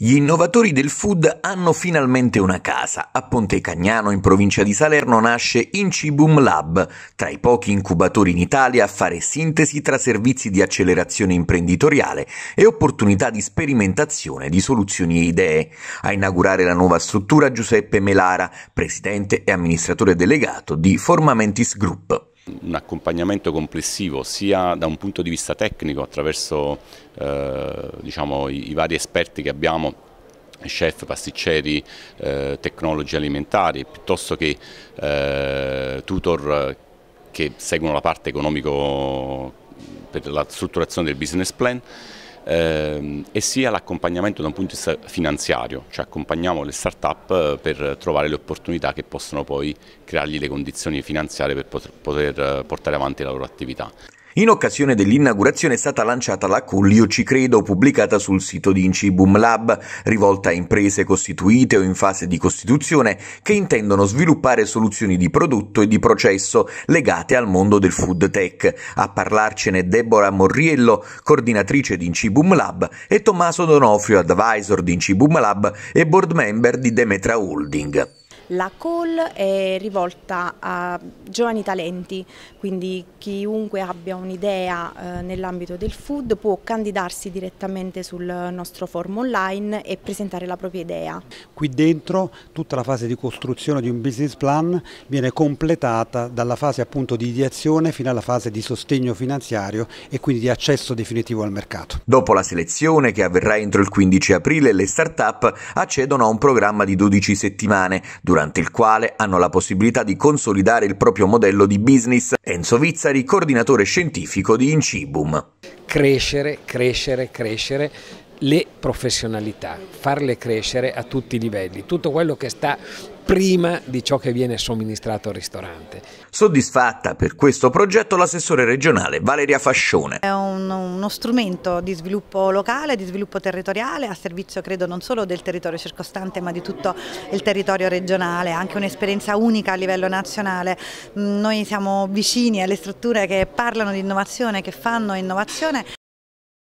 Gli innovatori del food hanno finalmente una casa. A Ponte Cagnano, in provincia di Salerno, nasce Incibum Lab, tra i pochi incubatori in Italia a fare sintesi tra servizi di accelerazione imprenditoriale e opportunità di sperimentazione di soluzioni e idee. A inaugurare la nuova struttura Giuseppe Melara, presidente e amministratore delegato di Formamentis Group un accompagnamento complessivo sia da un punto di vista tecnico attraverso eh, diciamo, i, i vari esperti che abbiamo chef, pasticceri, eh, tecnologi alimentari, piuttosto che eh, tutor che seguono la parte economico per la strutturazione del business plan ehm, e sia l'accompagnamento da un punto di vista finanziario, cioè accompagniamo le start-up eh, per trovare le opportunità che possono poi creargli le condizioni finanziarie per poter eh, portare avanti la loro attività. In occasione dell'inaugurazione è stata lanciata la Cool Io Ci Credo, pubblicata sul sito di Incibum Lab, rivolta a imprese costituite o in fase di costituzione che intendono sviluppare soluzioni di prodotto e di processo legate al mondo del food tech. A parlarcene Deborah Morriello, coordinatrice di Incibum Lab, e Tommaso Donofrio, advisor di Incibum Lab e board member di Demetra Holding. La call è rivolta a giovani talenti, quindi chiunque abbia un'idea eh, nell'ambito del food può candidarsi direttamente sul nostro forum online e presentare la propria idea. Qui dentro tutta la fase di costruzione di un business plan viene completata dalla fase appunto di ideazione fino alla fase di sostegno finanziario e quindi di accesso definitivo al mercato. Dopo la selezione che avverrà entro il 15 aprile le start-up accedono a un programma di 12 settimane durante durante il quale hanno la possibilità di consolidare il proprio modello di business. Enzo Vizzari, coordinatore scientifico di Incibum. Crescere, crescere, crescere le professionalità, farle crescere a tutti i livelli, tutto quello che sta prima di ciò che viene somministrato al ristorante. Soddisfatta per questo progetto l'assessore regionale Valeria Fascione. È un, uno strumento di sviluppo locale, di sviluppo territoriale, a servizio credo non solo del territorio circostante ma di tutto il territorio regionale, anche un'esperienza unica a livello nazionale. Mm, noi siamo vicini alle strutture che parlano di innovazione, che fanno innovazione